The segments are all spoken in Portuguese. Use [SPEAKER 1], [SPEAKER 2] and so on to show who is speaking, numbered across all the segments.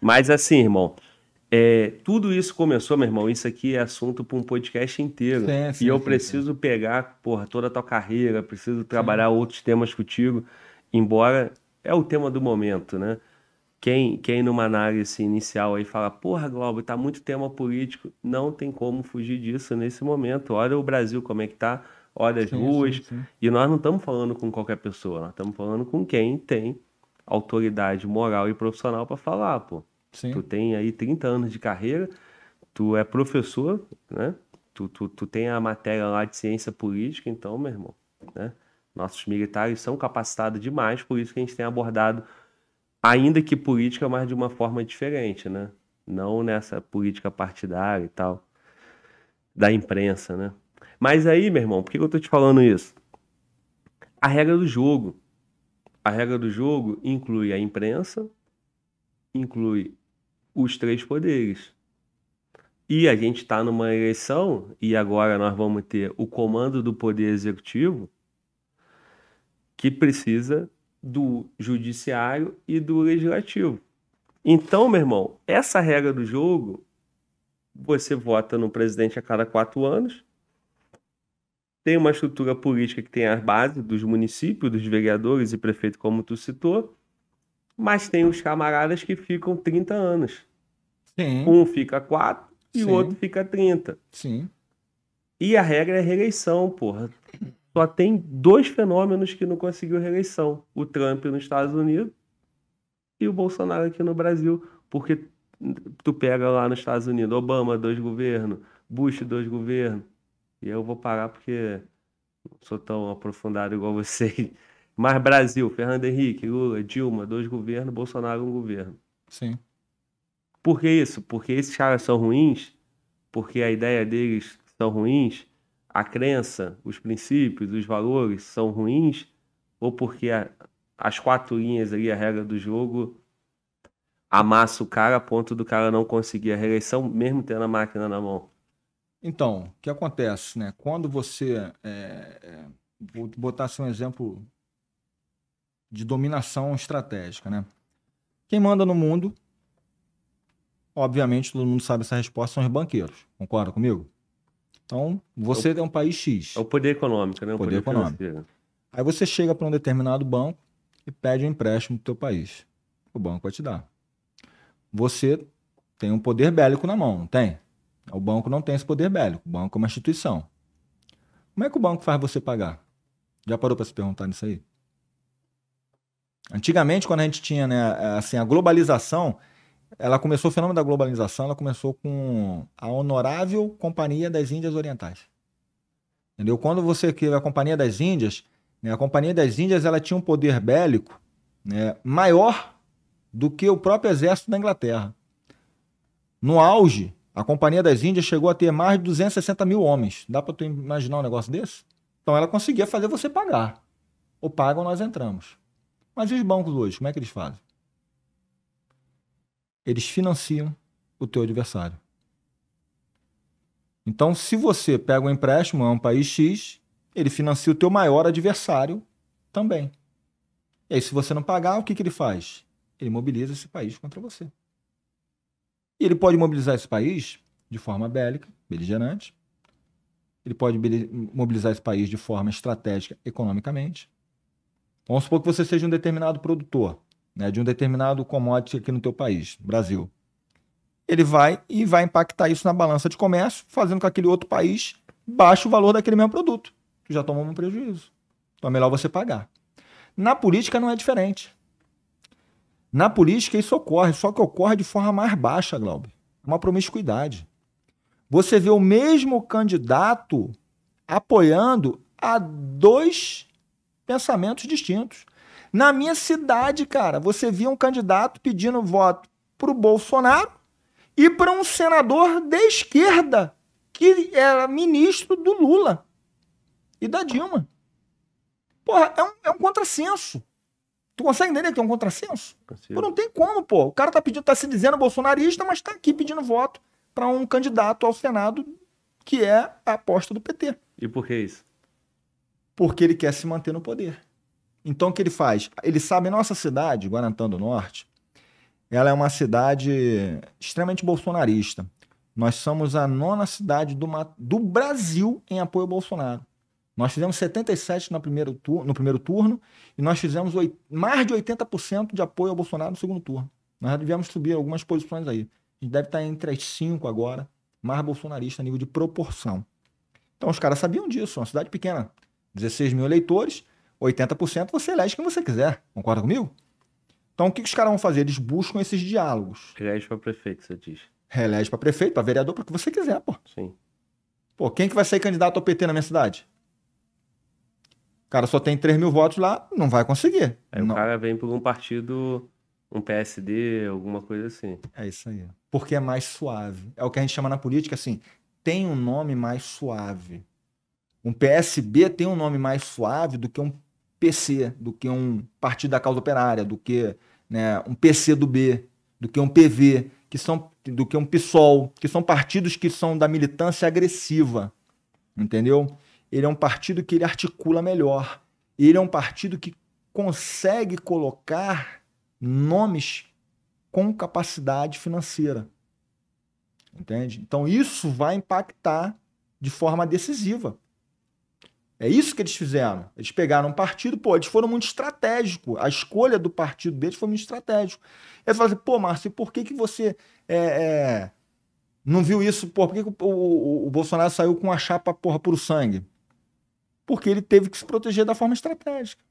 [SPEAKER 1] Mas assim, irmão, é, tudo isso começou, meu irmão. Isso aqui é assunto para um podcast inteiro. Sim, sim, e eu sim, preciso pegar porra, toda a tua carreira, preciso trabalhar outros temas contigo, embora é o tema do momento, né? Quem, quem numa análise inicial aí fala, porra, Globo, tá muito tema político, não tem como fugir disso nesse momento. Olha o Brasil como é que tá, olha as ruas. E nós não estamos falando com qualquer pessoa, nós estamos falando com quem tem autoridade moral e profissional para falar, pô. Sim. Tu tem aí 30 anos de carreira, tu é professor, né? Tu, tu, tu tem a matéria lá de ciência política, então, meu irmão, né? Nossos militares são capacitados demais, por isso que a gente tem abordado, ainda que política, mas de uma forma diferente, né? Não nessa política partidária e tal, da imprensa, né? Mas aí, meu irmão, por que eu tô te falando isso? A regra do jogo. A regra do jogo inclui a imprensa, inclui os três poderes. E a gente está numa eleição, e agora nós vamos ter o comando do poder executivo, que precisa do judiciário e do legislativo. Então, meu irmão, essa regra do jogo, você vota no presidente a cada quatro anos, tem uma estrutura política que tem as bases dos municípios, dos vereadores e prefeito, como tu citou, mas tem os camaradas que ficam 30 anos. Sim. Um fica 4 e Sim. o outro fica 30. Sim. E a regra é reeleição, porra. Só tem dois fenômenos que não conseguiu reeleição: o Trump nos Estados Unidos e o Bolsonaro aqui no Brasil. Porque tu pega lá nos Estados Unidos, Obama, dois governos, Bush, dois governos. E eu vou parar porque não sou tão aprofundado igual vocês. Mas Brasil, Fernando Henrique, Lula, Dilma, dois governos, Bolsonaro um governo. Sim. Por que isso? Porque esses caras são ruins, porque a ideia deles são ruins, a crença, os princípios, os valores são ruins, ou porque a, as quatro linhas ali, a regra do jogo, amassa o cara a ponto do cara não conseguir a reeleição, mesmo tendo a máquina na mão.
[SPEAKER 2] Então, o que acontece, né? Quando você. É, é vou botar assim um exemplo de dominação estratégica, né? Quem manda no mundo, obviamente, todo mundo sabe essa resposta, são os banqueiros. Concorda comigo? Então,
[SPEAKER 1] você é, o, é um país X. É o poder econômico, né? O poder, poder econômico. Financeiro.
[SPEAKER 2] Aí você chega para um determinado banco e pede um empréstimo do teu país. O banco vai te dar. Você tem um poder bélico na mão, não tem? O banco não tem esse poder bélico. O banco é uma instituição. Como é que o banco faz você pagar? Já parou para se perguntar nisso aí? Antigamente, quando a gente tinha né, assim, a globalização, ela começou, o fenômeno da globalização, ela começou com a Honorável Companhia das Índias Orientais. Entendeu? Quando você criou a Companhia das Índias, né, a Companhia das Índias ela tinha um poder bélico né, maior do que o próprio exército da Inglaterra. No auge, a Companhia das Índias chegou a ter mais de 260 mil homens. Dá para tu imaginar um negócio desse? Então ela conseguia fazer você pagar. Ou pagam, nós entramos. Mas e os bancos hoje, como é que eles fazem? Eles financiam o teu adversário. Então, se você pega um empréstimo a é um país X, ele financia o teu maior adversário também. E aí, se você não pagar, o que, que ele faz? Ele mobiliza esse país contra você. E ele pode mobilizar esse país de forma bélica, beligerante. Ele pode mobilizar esse país de forma estratégica economicamente. Vamos supor que você seja um determinado produtor, né, de um determinado commodity aqui no teu país, Brasil. Ele vai e vai impactar isso na balança de comércio, fazendo com que aquele outro país baixe o valor daquele mesmo produto. Tu já tomou um prejuízo. Então é melhor você pagar. Na política não é diferente. Na política isso ocorre, só que ocorre de forma mais baixa, Glauber. Uma promiscuidade. Você vê o mesmo candidato apoiando a dois pensamentos distintos. Na minha cidade, cara, você via um candidato pedindo voto para o Bolsonaro e para um senador de esquerda que era ministro do Lula e da Dilma. Porra, é um, é um contrassenso. Tu consegue entender que é um contrassenso? Pô, não tem como, pô. O cara tá pedindo, tá se dizendo bolsonarista, mas tá aqui pedindo voto para um candidato ao Senado que é a aposta do PT. E por que isso? porque ele quer se manter no poder. Então o que ele faz? Ele sabe nossa cidade, Guarantã do Norte, ela é uma cidade extremamente bolsonarista. Nós somos a nona cidade do, do Brasil em apoio ao Bolsonaro. Nós fizemos 77 no primeiro, no primeiro turno e nós fizemos mais de 80% de apoio ao Bolsonaro no segundo turno. Nós devemos subir algumas posições aí. A gente deve estar entre as cinco agora, mais bolsonarista a nível de proporção. Então os caras sabiam disso, uma cidade pequena, 16 mil eleitores, 80% você elege quem você quiser. Concorda comigo? Então o que, que os caras vão fazer? Eles buscam esses diálogos.
[SPEAKER 1] Elege para prefeito, você diz.
[SPEAKER 2] Elege para prefeito, para vereador, para o que você quiser, pô. Sim. Pô, quem que vai ser candidato ao PT na minha cidade? O cara só tem 3 mil votos lá, não vai conseguir.
[SPEAKER 1] Aí não. o cara vem por um partido, um PSD, alguma coisa
[SPEAKER 2] assim. É isso aí. Porque é mais suave. É o que a gente chama na política, assim, tem um nome mais suave. Um PSB tem um nome mais suave do que um PC, do que um Partido da Causa Operária, do que né, um PC do B, do que um PV, que são do que um PSOL, que são partidos que são da militância agressiva, entendeu? Ele é um partido que ele articula melhor. Ele é um partido que consegue colocar nomes com capacidade financeira. Entende? Então isso vai impactar de forma decisiva. É isso que eles fizeram. Eles pegaram um partido, pô, eles foram muito estratégicos. A escolha do partido deles foi muito estratégico. Eles falaram assim, pô, Márcio, por que, que você é, é, não viu isso? Pô, por que, que o, o, o, Bolsonaro saiu com a chapa porra por sangue? Porque ele teve que se proteger da forma estratégica.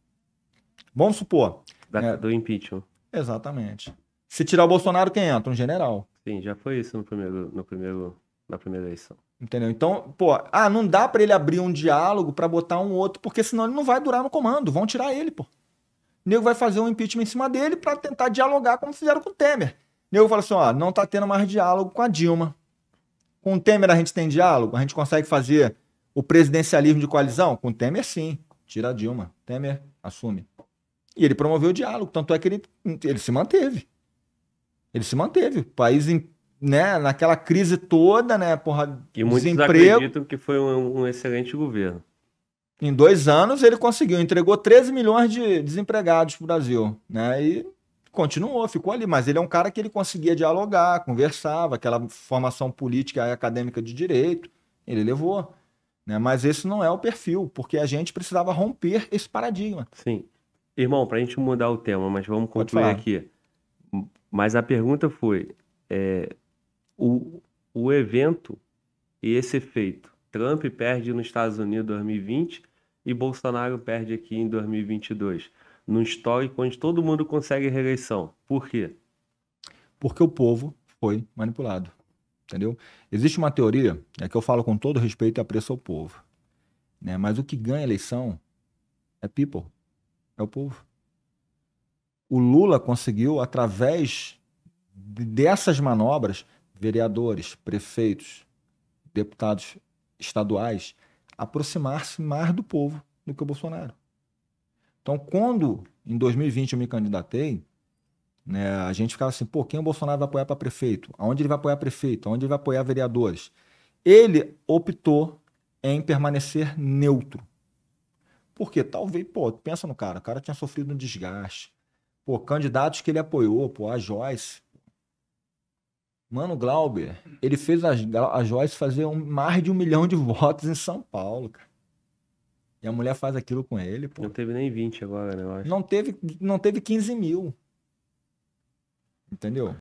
[SPEAKER 2] Vamos supor. Da, é, do impeachment. Exatamente. Se tirar o Bolsonaro, quem entra? Um general. Sim, já foi isso no primeiro, no primeiro, na primeira eleição. Entendeu? Então, pô, ah, não dá para ele abrir um diálogo para botar um outro, porque senão ele não vai durar no comando, vão tirar ele, pô. O nego vai fazer um impeachment em cima dele para tentar dialogar como fizeram com o Temer. O nego fala assim, ó, não tá tendo mais diálogo com a Dilma. Com o Temer a gente tem diálogo, a gente consegue fazer o presidencialismo de coalizão? Com o Temer sim, tira a Dilma. Temer assume. E ele promoveu o diálogo, tanto é que ele, ele se manteve. Ele se manteve. O país né, naquela crise toda, né, porra, e muitos desemprego. acreditam que foi um, um, excelente governo. Em dois anos ele conseguiu, entregou 13 milhões de desempregados para o Brasil, né, e continuou, ficou ali, mas ele é um cara que ele conseguia dialogar, conversava, aquela formação política e acadêmica de direito, ele levou, né, mas esse não é o perfil, porque a gente precisava romper esse paradigma. Sim.
[SPEAKER 1] Irmão, para a gente mudar o tema, mas vamos concluir aqui. Mas a pergunta foi, é, o, o evento e esse efeito. Trump perde nos Estados Unidos em 2020 e Bolsonaro perde aqui em 2022. Num histórico onde todo mundo consegue reeleição. Por quê?
[SPEAKER 2] Porque o povo foi manipulado. Entendeu? Existe uma teoria é que eu falo com todo respeito e apreço ao povo. Né? Mas o que ganha a eleição é people, é o povo. O Lula conseguiu, através dessas manobras, vereadores, prefeitos, deputados estaduais aproximar-se mais do povo do que o Bolsonaro. Então, quando em 2020 eu me candidatei, né, a gente ficava assim, pô, quem o Bolsonaro vai apoiar para prefeito? Aonde ele vai apoiar prefeito? Aonde ele vai apoiar vereadores? Ele optou em permanecer neutro. Porque talvez, pô, pensa no cara, o cara tinha sofrido um desgaste. Pô, candidatos que ele apoiou, pô, a Joyce, Mano, Glauber, ele fez a, a Joyce fazer um, mais de um milhão de votos em São Paulo, cara. E a mulher faz aquilo com ele, pô. Não teve nem 20 agora, né, eu acho. Não teve, não teve 15 mil. Entendeu?